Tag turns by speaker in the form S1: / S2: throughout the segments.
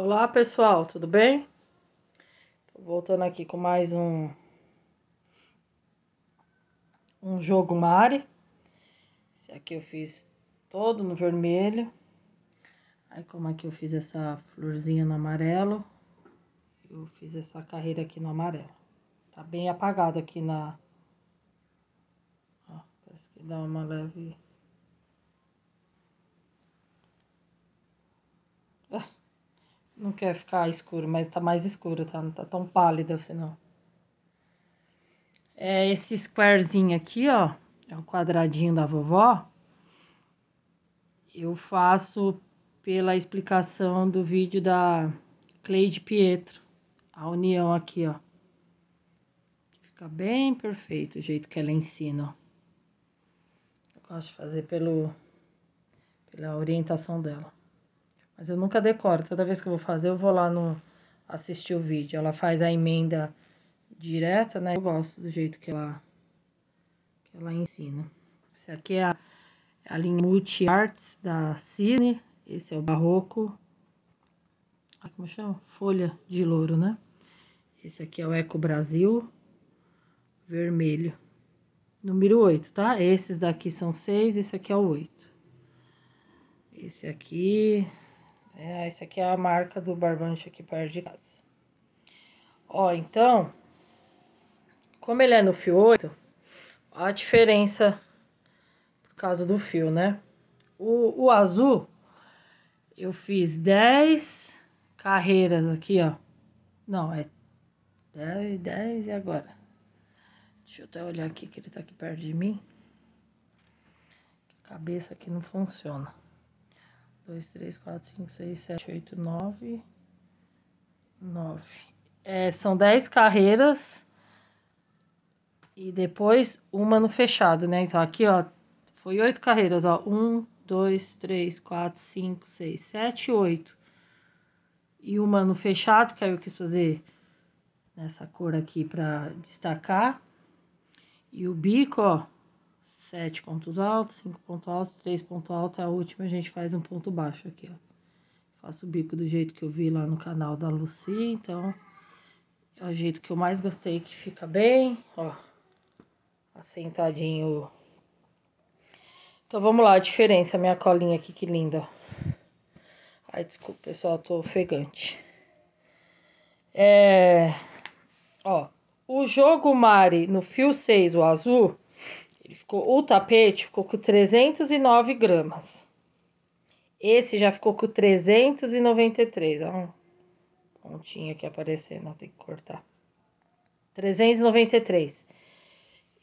S1: Olá pessoal, tudo bem? Tô voltando aqui com mais um um jogo Mari. Esse aqui eu fiz todo no vermelho. Aí como aqui eu fiz essa florzinha no amarelo, eu fiz essa carreira aqui no amarelo. Tá bem apagado aqui na ó, parece que dá uma leve não quer ficar escuro, mas tá mais escuro, tá? Não tá tão pálido assim, não. É esse squarezinho aqui, ó. É o quadradinho da vovó. Eu faço pela explicação do vídeo da Cleide Pietro. A união aqui, ó. Fica bem perfeito o jeito que ela ensina, ó. Eu gosto de fazer pelo, pela orientação dela. Mas eu nunca decoro. Toda vez que eu vou fazer, eu vou lá no assistir o vídeo. Ela faz a emenda direta, né? Eu gosto do jeito que ela, que ela ensina. Esse aqui é a, é a linha Multi Arts da Cine. Esse é o Barroco. Ah, como chama? Folha de louro, né? Esse aqui é o Eco Brasil. Vermelho. Número 8, tá? Esses daqui são 6, esse aqui é o 8. Esse aqui é, essa aqui é a marca do barbante aqui perto de casa. Ó, então, como ele é no fio 8, a diferença por causa do fio, né? O, o azul, eu fiz 10 carreiras aqui, ó. Não, é 10, 10 e agora? Deixa eu até olhar aqui que ele tá aqui perto de mim. A cabeça aqui não funciona dois, três, quatro, cinco, seis, sete, oito, nove, nove. É, são dez carreiras e depois uma no fechado, né? Então aqui, ó, foi oito carreiras, ó, um, dois, três, quatro, cinco, seis, sete, oito. E uma no fechado, que aí eu quis fazer nessa cor aqui para destacar. E o bico, ó, sete pontos altos, cinco pontos altos, três pontos altos, a última a gente faz um ponto baixo aqui, ó. Faço o bico do jeito que eu vi lá no canal da Lucy, então é o jeito que eu mais gostei que fica bem, ó, assentadinho. Então vamos lá, a diferença, minha colinha aqui, que linda. Ai, desculpa, pessoal, tô ofegante. É, ó, o jogo Mari no fio 6, o azul, ele ficou, o tapete ficou com 309 gramas. Esse já ficou com 393. Ó, um pontinho aqui aparecendo, não tem que cortar. 393.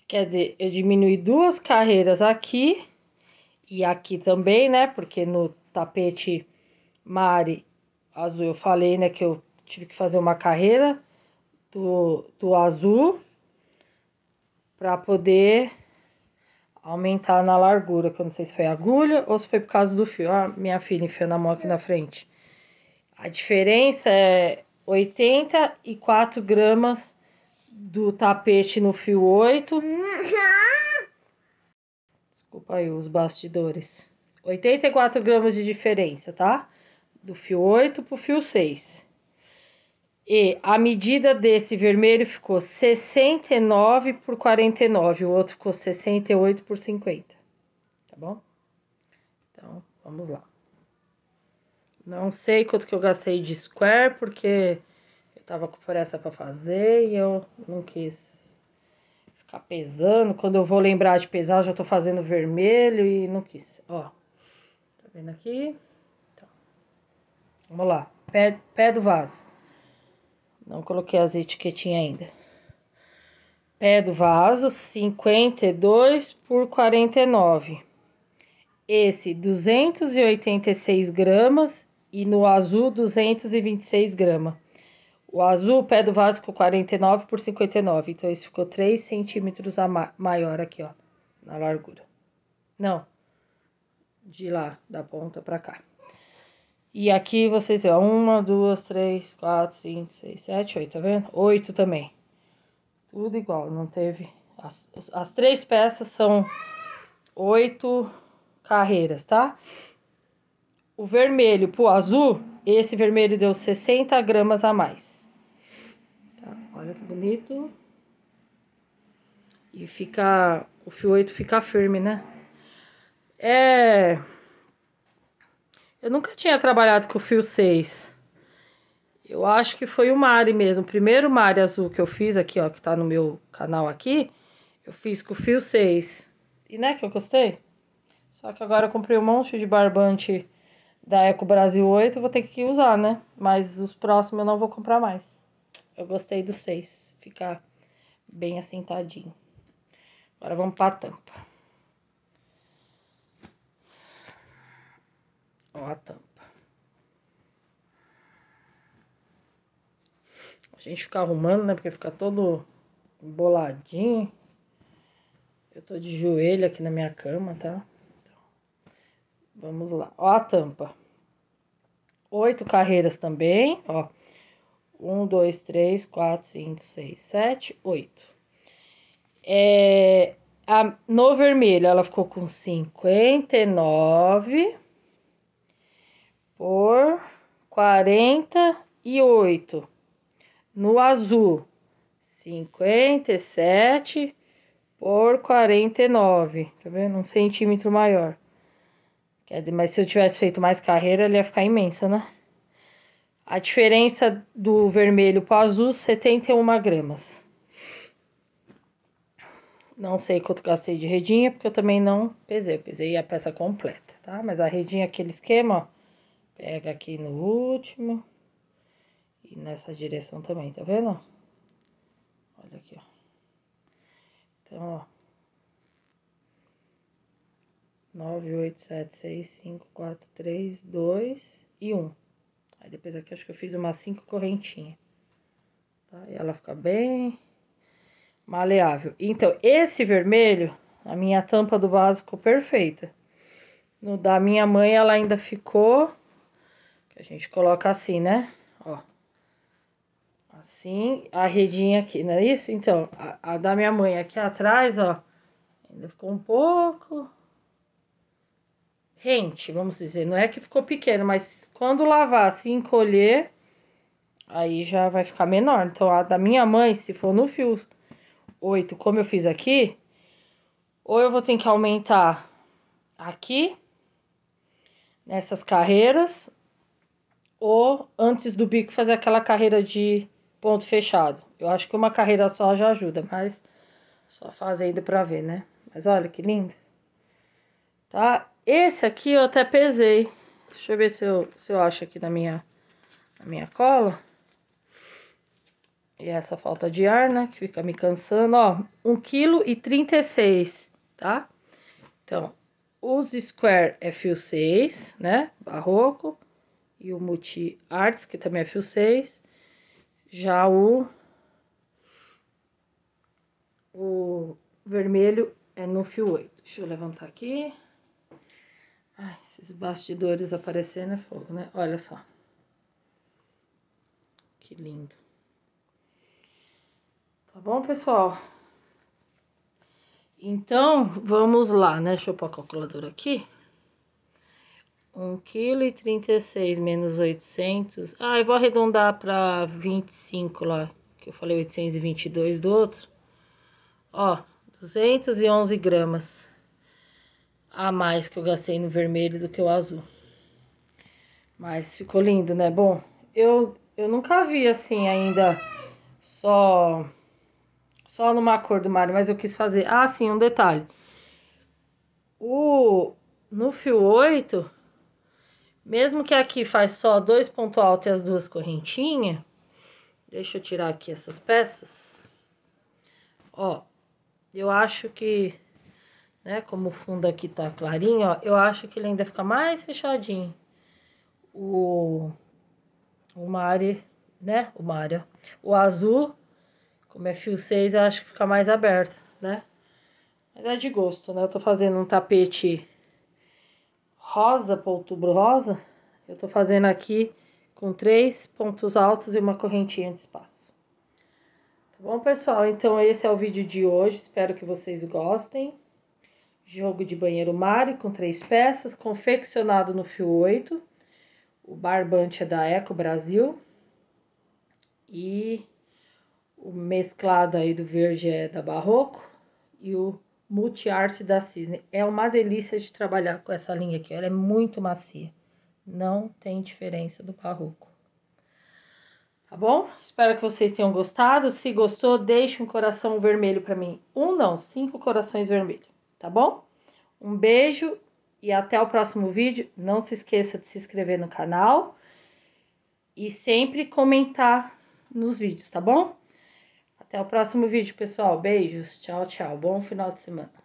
S1: Quer dizer, eu diminui duas carreiras aqui e aqui também, né? Porque no tapete Mari azul eu falei, né? Que eu tive que fazer uma carreira do, do azul para poder aumentar na largura, que eu não sei se foi agulha ou se foi por causa do fio. Ah, minha filha enfiou na mão aqui na frente. A diferença é 84 gramas do tapete no fio 8. Desculpa aí os bastidores. 84 gramas de diferença, tá? Do fio 8 pro fio 6. E a medida desse vermelho ficou 69 por 49, o outro ficou 68 por 50. Tá bom? Então, vamos lá. Não sei quanto que eu gastei de square, porque eu tava com pressa para fazer e eu não quis ficar pesando. Quando eu vou lembrar de pesar, eu já tô fazendo vermelho e não quis. Ó, tá vendo aqui? Então, vamos lá, pé, pé do vaso. Não coloquei as etiquetinhas ainda. Pé do vaso, 52 por 49. Esse, 286 gramas. E no azul, 226 gramas. O azul, pé do vaso ficou 49 por 59. Então, esse ficou 3 centímetros a ma maior aqui, ó. Na largura. Não. De lá, da ponta pra cá. E aqui vocês vê, ó, uma, duas, três, quatro, cinco, seis, sete, oito, tá vendo? Oito também. Tudo igual, não teve... As, as três peças são oito carreiras, tá? O vermelho pro azul, esse vermelho deu 60 gramas a mais. Tá? Olha que bonito. E fica... O fio oito fica firme, né? É... Eu nunca tinha trabalhado com o fio 6. Eu acho que foi o Mari mesmo. O primeiro Mari azul que eu fiz aqui, ó, que tá no meu canal aqui, eu fiz com o fio 6. E né, que eu gostei? Só que agora eu comprei um monte de barbante da Eco Brasil 8, eu vou ter que usar, né? Mas os próximos eu não vou comprar mais. Eu gostei do 6, ficar bem assentadinho. Agora vamos para a tampa. Ó a tampa. A gente fica arrumando, né? Porque fica todo boladinho Eu tô de joelho aqui na minha cama, tá? Então, vamos lá. Ó a tampa. Oito carreiras também, ó. Um, dois, três, quatro, cinco, seis, sete, oito. É, a, no vermelho, ela ficou com 59 por 48. No azul, 57 por 49. Tá vendo? Um centímetro maior. Quer dizer, mas se eu tivesse feito mais carreira, ele ia ficar imensa, né? A diferença do vermelho para o azul, 71 gramas. Não sei quanto gastei de redinha, porque eu também não pesei. Eu pesei a peça completa, tá? Mas a redinha, aquele esquema, ó, Pega aqui no último. E nessa direção também, tá vendo? Olha aqui, ó. Então, ó. 9, 8, 7, 6, 5, 4, 3, 2 e 1. Aí depois aqui acho que eu fiz umas 5 correntinhas. Tá? E ela fica bem maleável. Então, esse vermelho, a minha tampa do vaso ficou perfeita. No da minha mãe, ela ainda ficou que a gente coloca assim, né? Ó. Assim, a redinha aqui, não é isso? Então, a, a da minha mãe aqui atrás, ó. Ainda ficou um pouco rente, vamos dizer. Não é que ficou pequeno, mas quando lavar, se encolher, aí já vai ficar menor. Então, a da minha mãe, se for no fio 8, como eu fiz aqui, ou eu vou ter que aumentar aqui, nessas carreiras, ou antes do bico fazer aquela carreira de ponto fechado. Eu acho que uma carreira só já ajuda, mas só fazendo pra ver, né? Mas olha que lindo. Tá? Esse aqui eu até pesei. Deixa eu ver se eu, se eu acho aqui na minha, na minha cola. E essa falta de ar, né? Que fica me cansando. Ó, 1,36 kg, tá? Então, os square é fio 6, né? Barroco e o Multi Arts, que também é fio 6. Já o, o vermelho é no fio 8. Deixa eu levantar aqui. Ai, esses bastidores aparecendo é fogo, né? Olha só. Que lindo. Tá bom, pessoal? Então, vamos lá, né? Deixa eu pôr a calculadora aqui. 1,36 kg menos 800. Ah, eu vou arredondar para 25 lá, que eu falei 822 do outro. Ó, 211 gramas a mais que eu gastei no vermelho do que o azul. Mas ficou lindo, né? Bom, eu, eu nunca vi assim ainda só só numa cor do mar mas eu quis fazer. Ah, sim, um detalhe. O no fio 8, mesmo que aqui faz só dois ponto alto e as duas correntinhas, deixa eu tirar aqui essas peças. Ó, eu acho que, né, como o fundo aqui tá clarinho, ó, eu acho que ele ainda fica mais fechadinho. O, o mare, né, o mare, o azul, como é fio 6, eu acho que fica mais aberto, né. Mas é de gosto, né, eu tô fazendo um tapete rosa para outubro rosa, eu tô fazendo aqui com três pontos altos e uma correntinha de espaço. Tá bom, pessoal? Então, esse é o vídeo de hoje. Espero que vocês gostem. Jogo de banheiro Mari com três peças, confeccionado no fio 8. O barbante é da Eco Brasil. E o mesclado aí do verde é da Barroco. E o Multiarte da Cisne. É uma delícia de trabalhar com essa linha aqui, ela é muito macia. Não tem diferença do barroco. Tá bom? Espero que vocês tenham gostado. Se gostou, deixe um coração vermelho para mim. Um não, cinco corações vermelhos, tá bom? Um beijo e até o próximo vídeo. Não se esqueça de se inscrever no canal e sempre comentar nos vídeos, tá bom? Até o próximo vídeo, pessoal. Beijos. Tchau, tchau. Bom final de semana.